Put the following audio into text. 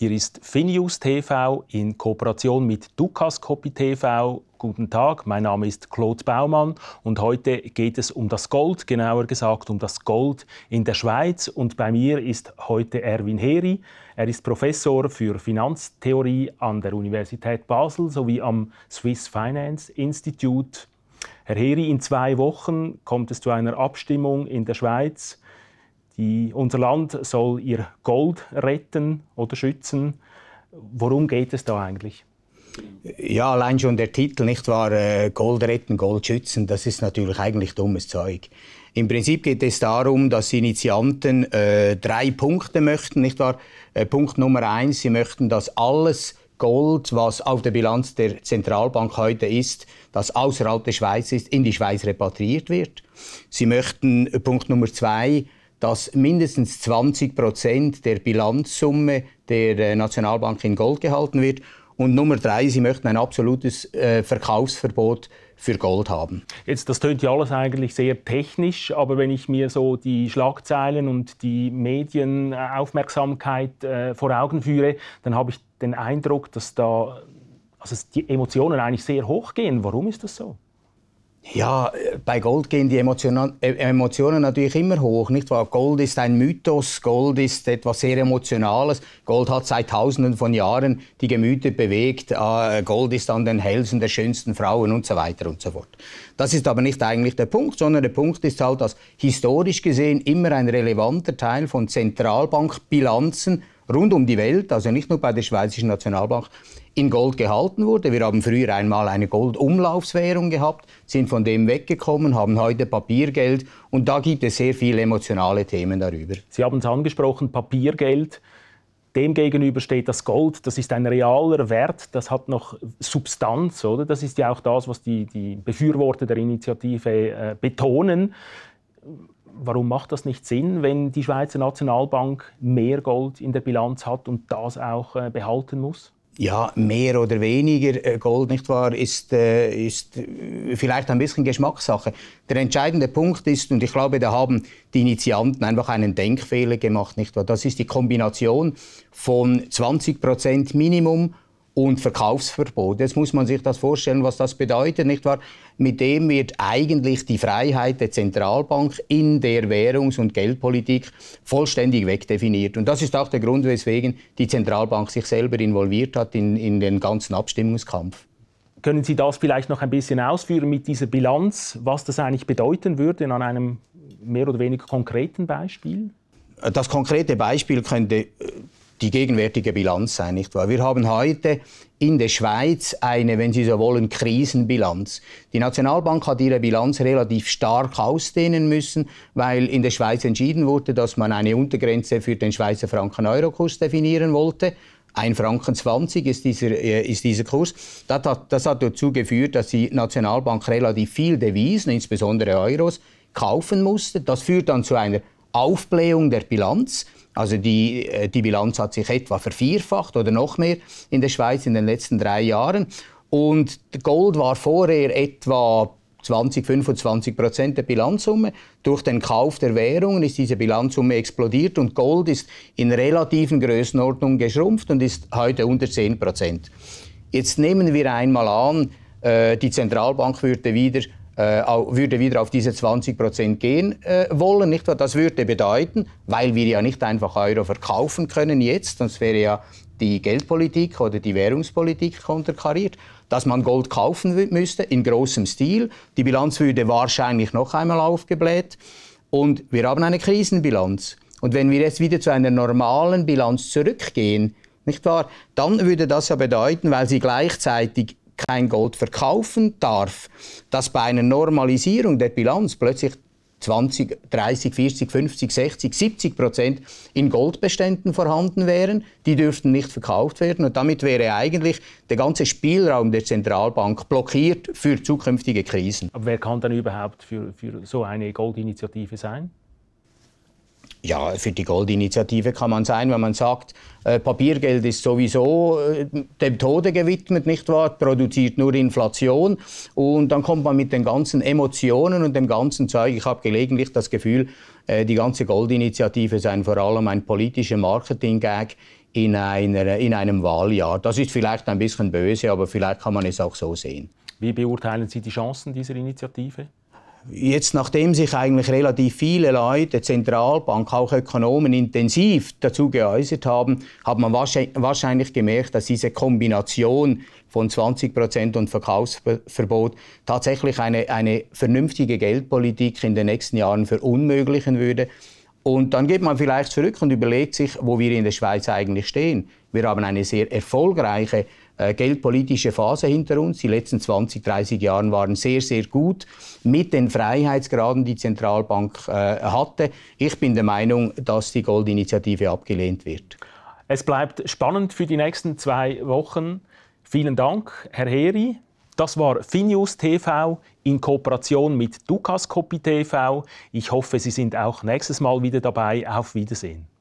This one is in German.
Hier ist Finius TV in Kooperation mit Ducaskopi TV. Guten Tag, mein Name ist Claude Baumann und heute geht es um das Gold, genauer gesagt um das Gold in der Schweiz. Und bei mir ist heute Erwin Heri. Er ist Professor für Finanztheorie an der Universität Basel sowie am Swiss Finance Institute. Herr Heri, in zwei Wochen kommt es zu einer Abstimmung in der Schweiz die, unser Land soll ihr Gold retten oder schützen. Worum geht es da eigentlich? Ja, allein schon der Titel, nicht wahr? Äh, Gold retten, Gold schützen, das ist natürlich eigentlich dummes Zeug. Im Prinzip geht es darum, dass Initianten äh, drei Punkte möchten, nicht wahr? Äh, Punkt Nummer eins, sie möchten, dass alles Gold, was auf der Bilanz der Zentralbank heute ist, das außerhalb der Schweiz ist, in die Schweiz repatriiert wird. Sie möchten, äh, Punkt Nummer zwei, dass mindestens 20 Prozent der Bilanzsumme der äh, Nationalbank in Gold gehalten wird. Und Nummer drei, sie möchten ein absolutes äh, Verkaufsverbot für Gold haben. Jetzt, das tönt ja alles eigentlich sehr technisch, aber wenn ich mir so die Schlagzeilen und die Medienaufmerksamkeit äh, vor Augen führe, dann habe ich den Eindruck, dass da also die Emotionen eigentlich sehr hoch gehen. Warum ist das so? Ja, bei Gold gehen die Emotionen, äh, Emotionen natürlich immer hoch, nicht wahr? Gold ist ein Mythos, Gold ist etwas sehr Emotionales. Gold hat seit Tausenden von Jahren die Gemüter bewegt. Ah, Gold ist an den Hälsen der schönsten Frauen und so weiter und so fort. Das ist aber nicht eigentlich der Punkt, sondern der Punkt ist halt, dass historisch gesehen immer ein relevanter Teil von Zentralbankbilanzen rund um die Welt, also nicht nur bei der Schweizerischen Nationalbank, in Gold gehalten wurde. Wir haben früher einmal eine Goldumlaufswährung gehabt, sind von dem weggekommen, haben heute Papiergeld und da gibt es sehr viele emotionale Themen darüber. Sie haben es angesprochen, Papiergeld. Demgegenüber steht das Gold, das ist ein realer Wert, das hat noch Substanz, oder? Das ist ja auch das, was die, die Befürworter der Initiative äh, betonen. Warum macht das nicht Sinn, wenn die Schweizer Nationalbank mehr Gold in der Bilanz hat und das auch äh, behalten muss? ja, mehr oder weniger äh, Gold, nicht wahr, ist, äh, ist äh, vielleicht ein bisschen Geschmackssache. Der entscheidende Punkt ist, und ich glaube, da haben die Initianten einfach einen Denkfehler gemacht, nicht wahr? Das ist die Kombination von 20 Minimum und Verkaufsverbot. Jetzt muss man sich das vorstellen, was das bedeutet, nicht wahr? Mit dem wird eigentlich die Freiheit der Zentralbank in der Währungs- und Geldpolitik vollständig wegdefiniert. Und das ist auch der Grund, weswegen die Zentralbank sich selber involviert hat in, in den ganzen Abstimmungskampf. Können Sie das vielleicht noch ein bisschen ausführen mit dieser Bilanz, was das eigentlich bedeuten würde an einem mehr oder weniger konkreten Beispiel? Das konkrete Beispiel könnte die gegenwärtige Bilanz sein, nicht wahr? Wir haben heute in der Schweiz eine, wenn Sie so wollen, Krisenbilanz. Die Nationalbank hat ihre Bilanz relativ stark ausdehnen müssen, weil in der Schweiz entschieden wurde, dass man eine Untergrenze für den Schweizer Franken-Euro-Kurs definieren wollte. 1,20 Franken 20 ist dieser, äh, ist dieser Kurs. Das hat, das hat dazu geführt, dass die Nationalbank relativ viel Devisen, insbesondere Euros, kaufen musste. Das führt dann zu einer Aufblähung der Bilanz. Also die, äh, die Bilanz hat sich etwa vervierfacht oder noch mehr in der Schweiz in den letzten drei Jahren. Und Gold war vorher etwa 20, 25 Prozent der Bilanzsumme. Durch den Kauf der Währungen ist diese Bilanzsumme explodiert und Gold ist in relativen Größenordnungen geschrumpft und ist heute unter 10 Prozent. Jetzt nehmen wir einmal an, äh, die Zentralbank würde wieder äh, würde wieder auf diese 20 Prozent gehen äh, wollen. Nicht? Das würde bedeuten, weil wir ja nicht einfach Euro verkaufen können jetzt, sonst wäre ja die Geldpolitik oder die Währungspolitik konterkariert, dass man Gold kaufen müsste in großem Stil. Die Bilanz würde wahrscheinlich noch einmal aufgebläht. Und wir haben eine Krisenbilanz. Und wenn wir jetzt wieder zu einer normalen Bilanz zurückgehen, nicht wahr? Dann würde das ja bedeuten, weil sie gleichzeitig kein Gold verkaufen darf, dass bei einer Normalisierung der Bilanz plötzlich 20, 30, 40, 50, 60, 70 Prozent in Goldbeständen vorhanden wären. Die dürften nicht verkauft werden. Und damit wäre eigentlich der ganze Spielraum der Zentralbank blockiert für zukünftige Krisen. Aber wer kann dann überhaupt für, für so eine Goldinitiative sein? Ja, für die Goldinitiative kann man sein, wenn man sagt, äh, Papiergeld ist sowieso äh, dem Tode gewidmet, nicht wahr? Produziert nur Inflation. Und dann kommt man mit den ganzen Emotionen und dem ganzen Zeug. Ich habe gelegentlich das Gefühl, äh, die ganze Goldinitiative sei vor allem ein politischer Marketing-Gag in, in einem Wahljahr. Das ist vielleicht ein bisschen böse, aber vielleicht kann man es auch so sehen. Wie beurteilen Sie die Chancen dieser Initiative? Jetzt, nachdem sich eigentlich relativ viele Leute Zentralbank, auch Ökonomen, intensiv dazu geäußert haben, hat man wahrscheinlich gemerkt, dass diese Kombination von 20 und Verkaufsverbot tatsächlich eine, eine vernünftige Geldpolitik in den nächsten Jahren verunmöglichen würde. Und dann geht man vielleicht zurück und überlegt sich, wo wir in der Schweiz eigentlich stehen. Wir haben eine sehr erfolgreiche äh, geldpolitische Phase hinter uns. Die letzten 20, 30 Jahre waren sehr, sehr gut mit den Freiheitsgraden, die Zentralbank äh, hatte. Ich bin der Meinung, dass die Goldinitiative abgelehnt wird. Es bleibt spannend für die nächsten zwei Wochen. Vielen Dank, Herr Heri. Das war Finius TV in Kooperation mit Dukas Copy TV. Ich hoffe, Sie sind auch nächstes Mal wieder dabei. Auf Wiedersehen.